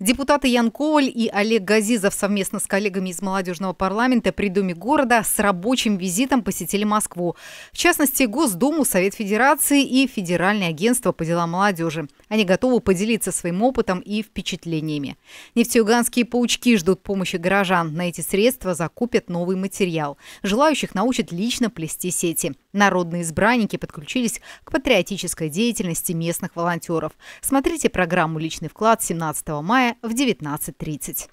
Депутаты Ян Коваль и Олег Газизов совместно с коллегами из молодежного парламента при Думе города с рабочим визитом посетили Москву. В частности, Госдуму, Совет Федерации и Федеральное агентство по делам молодежи. Они готовы поделиться своим опытом и впечатлениями. Нефтеюганские паучки ждут помощи горожан. На эти средства закупят новый материал. Желающих научат лично плести сети. Народные избранники подключились к патриотической деятельности местных волонтеров. Смотрите программу «Личный вклад» 17 мая в 19.30.